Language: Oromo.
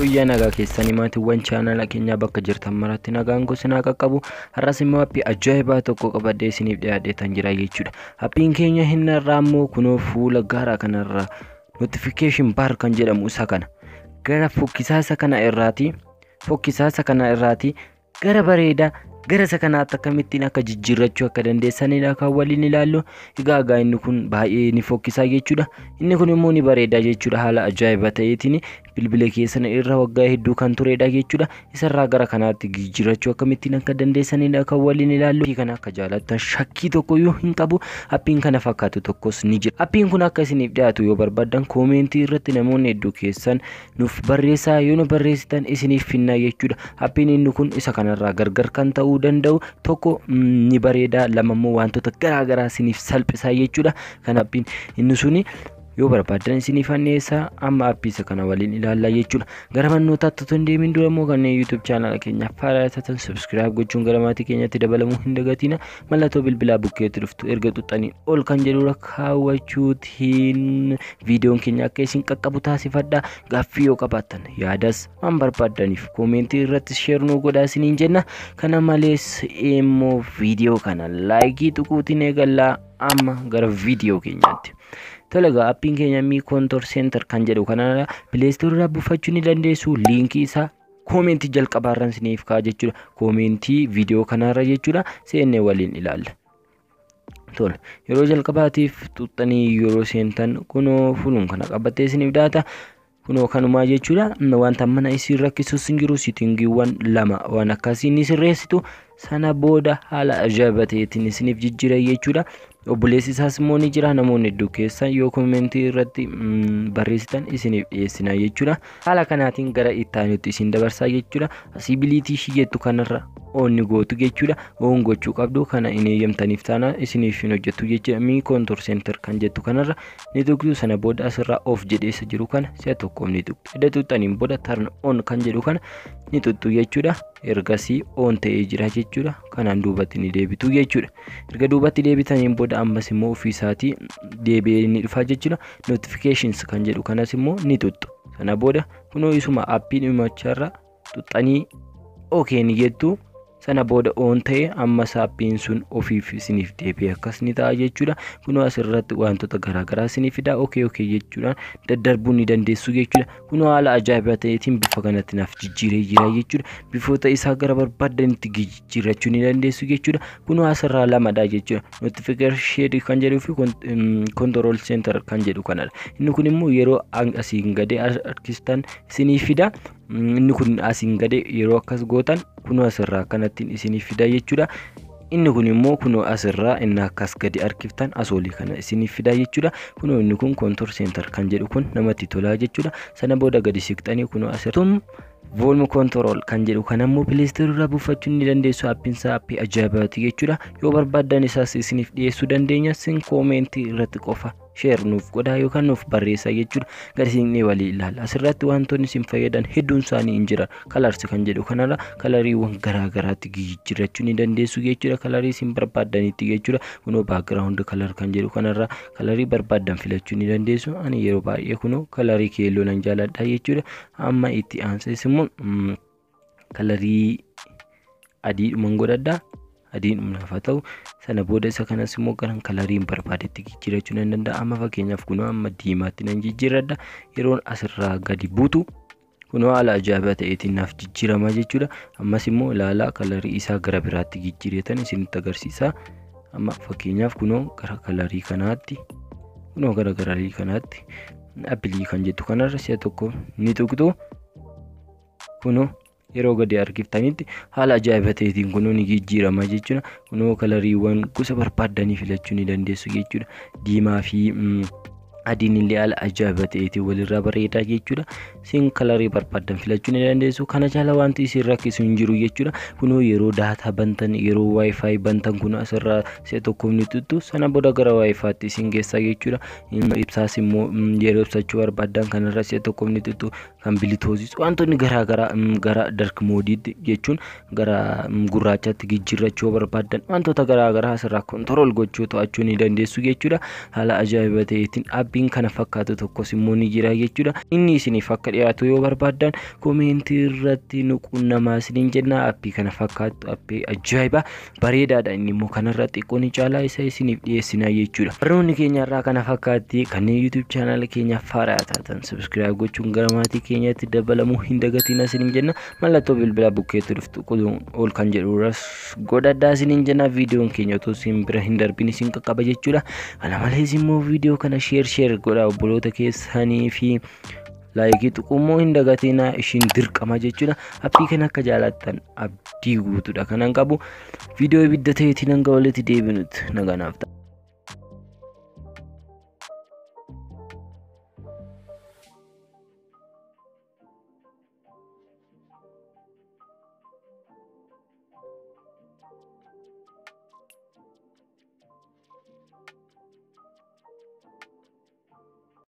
Guyyaa nagaa keessanii maatiiwwan chaanala keenyaa bakka jirtan maratti nagaan gosinaa qaqqabu har'as immoo haphii ajaa'ibaa tokko qabadhee isiniif dhiyaadhee kan jira jechuudha. Haphiin keenya hin irraa immoo kunoo fuula gaara kanarra notifiikeeshin baar kan jedhamu isa kana. Gara fokkisaasa kana irraati kana irraati gara bareedaa gara isa kanaatti akkamittiin akka jijjiirrachuu akka dandeessanidha kan waliin ilaallu egaa egaa inni kun baay'ee ni fokkisaa jechuudha inni kun immoo ni bareeda jechuudha haala ajaa'iba ta'eetiin bilbila keessan irra waggaa hedduu kan turedha jechuudha. Isarraa gara kanaatti jijjiirachuu akkamittiin akka dandeessanidha kan waliin ilaallu. akka jaalattan shakkii tokkoyyuu hin qabu. Appiin kana fakkaatu tokkos ni jira. Appiin kun akka isiniif dhiyaatu yoo barbaadan koomentii irratti namoonni hedduu keessan nuuf barreessaa yoo nu barreessitan isiniif finna jechuudha. Appiin inni kun isa kanarraa gargar kan ta'uu danda'u tokko mm, ni bareeda lama immoo wantoota garaagaraa isinif salphisaa jechuudha. Kanaaf appiin yoo barbaadan isinii fanneessaa amma appiisa kana waliin ilaallaa jechuudha. Gara mannootaatti otoo hin dura immoo kanneen YouTube chaanala keenyaaf faayidaa taatan subscribe gochuun gara maatii keenyatti dabalamuu hin dagatina. Mallattoo bilbilaa bukkeetti dhuftu erga tuxxaniin ol kan jedhudha kaawwachuutiin viidiyoon keenya akka isin qaqqabu taasifadha. Gaaffii yoo qabaatan yaadas waan barbaadaniif koomentii irratti sheer nuu godhaa isiniin jenna. Kana malees immoo viidiyoo kana laayikii tuquutiin eegallaa amma gara viidiyoo keenyaatti. Talagaa appiin keenya mii koontor seentar kan jedhu kanarra pileestiroorraa buufachuu ni dandeessu. Liinkii isaa koomentii jalqabaarran isiniif ka'a jechuudha. Koomentii viidiyoo kanarra jechuudha. Seennee waliin ilaalla. yeroo jalqabaatiif tuuxxanii yeroo seentan kunoo funuun kana qabattee isiniif daata. Kunoo kanumaa jechuudha. Wanta mana isin rakkisu hin jiru sitingiiwwan lama waan akkasii ni sirreessitu. Sana booda haala ajaa'ibaa ta'eetiin isiniif jechuudha. Obboleessi isaas ni jira. Namoonni hedduu keessa yoo koomentii irratti mm, barreessitan isiniif dhiyeessina jechuudha. Haala kanaatiin gara itti aanutti isin dabarsaa jechuudha. Siibiliitii ishii jettu kanarra. onni gootu jechuudha oon gochuu qabdu kana hin eeyyamtaniif taana isiniif hin hojjetu jecha mii koontor seentar kan jettu kanarra ni tuqdu sana booda asirraa of jedheessa jiru kana si'a tokkoof ni tuqdu edda tuxxaniin booda tarn on kan jedhu kana ni tuxxu jechuudha ergasii oon ta'ee jira jechuudha kanaan duubatti ni deebitu jechuudha erga duubatti deebitaniin booda ammas immoo ofiisaatii deebi'ee ni dhufa jechuudha notifications kan jedhu kanas immoo ni tuxxu sana booda kunoo isuma appiin himacharra tuxxanii ookeen jettu. sana booda oon ta'e amma saaphiin sun ofiif isiniif deebi'e akkas ni ta'a jechuudha. Kun asirratti wantoota garaagaraa isinii fidaa Ok ok jechuudhaan daddarbuu ni dandeessu jechuudha. Kunoo haala ajaa'ibaa ta'eetiin bifa kanatti naaf jechuudha. Bifoota gara barbaadanitti jijjiirrachuu jechuudha. Kunoo asirraa lamadha jechuudha. Notifiikeeshinii kan jedhu fi kontirool mm, seentar kan jedhu kanadha. Inni kun yeroo asiin gadee harkistan isinii fida. inni kun asin gadee yeroo akkas gootan kun asirraa kanattiin isinii fida jechuudha. Inni kun immoo kunoo asirraa inni akkas gadi harkiftan asoolii kana isiniif fidaa jechuudha. Kunoo inni kun koontor kan jedhu kun namatti tolaa jechuudha. Sana booda gadi siqxanii kunoo asirraa. kan jedhu irraa buufachuun ni dandeessu ajaa'ibaati jechuudha. Yoo barbaadan isaas isiniif dhiyeessuu dandeenya sin irratti qofa sheer nuuf godhaa yookaan nuuf barreessaa jechuudha gadi siinii walii ilaala asirratti wantoonni siin fayyadan hedduun isaanii hin jiran kalarsa kan jedhu kanarra kalariiwwan garaagaraatti jiraachuu ni dandeessu jechuudha kalarii siin barbaadanitti jechuudha kunoo baagiraawundi kalar kan jedhu kanarra kalarii barbaadan filachuu ni dandeessu ani yeroo baay'ee kunoo kalarii keelloo nan jaaladha jechuudha amma itti aanses immoo mm, kalarii adiidhuman godhadhaa. adiin humnaaf haa ta'u sana booda isa kanas immoo garan kalariin barbaadetti jijjiirachuun nan danda'a amma fakkeenyaaf kunoo amma diimaatti nan jijjiirradha yeroon asirraa gadi buutu kunoo haala ajaa'ibaa ta'eetiin naaf jijjiiramaa jechuudha ammas immoo ilaalaa kalarii isaa gara biraatti jijjiireetan isinitti agarsiisa amma fakkeenyaaf kunoo gara kalarii kanaatti kunoo gara kalarii kanaatti appilii kan jettu kanarra siyaa tokko ni tuqxu kunoo. yeroo gadi argiftanitti haala ajaa'iba ta'eetiin kunoo ni jijjiirama jechuudha. Kunoo kalariiwwan gosa barbaaddanii filachuu ni dandeessu jechuudha. Diimaa fi mm, adiin illee haala ajaa'iba ta'eetiin walirraa bareedaa jechuudha. siin kalarii barbaadan filachuu ni dandeessu. Kana jala wanti isin rakkisu hin jiru jechuudha. Kunoo yeroo daataa bantan yeroo waayifaayi bantan kun asirraa isa tokko ni tuttu sana booda gara waayifaatti isin geessaa jechuudha. Ibsaas immoo yeroo ibsachuu barbaadan kanarra isa tokko ni tuttu kan bilitoosis wantoonni garaa garaa gara dark moodiitti jechuun gara gurraachaatti gijjiirrachuu barbaadan wantoota garaa garaa asirraa kontirool gochuu to'achuu ni dandeessu jechuudha. Haala ajaa'iba ta'eetiin Abbiin kana fakkaatu tokko immoo ni jira jechuudha. Inni isiniif akka dhiyaatu yoo barbaaddan koomeentii irratti nuqunnamaa isin jenna. Abbii kana fakkaatu abbee ajaa'iba bareedaadha. Inni kanarra xiqqoon caalaa isa isinif dhiyeessina jechuudha. Barnoonni keenya irraa kana fakkaatti kanneen YouTube chaanala keenya faaraa gochuun keenyatti dabalamuu hin jenna. Mallattoo bilbila dhuftu ol kan jedhurras godhadhaa isin jenna. Viidiyoon keenya otoo isin hin isin qaqqaba jechuudha. Kana malees immoo viidiyoo kana sheer isheer godhaa obboloota keessanii fi laayikii xuqummoo hin dagatinaa ishiin dirqama jechuudha abdii kan akka jaalattan abdii guutuudha kanan qabu viidiyoo ibidda ta'eetiin hanga walitti deebinutti naganaaf ta'a.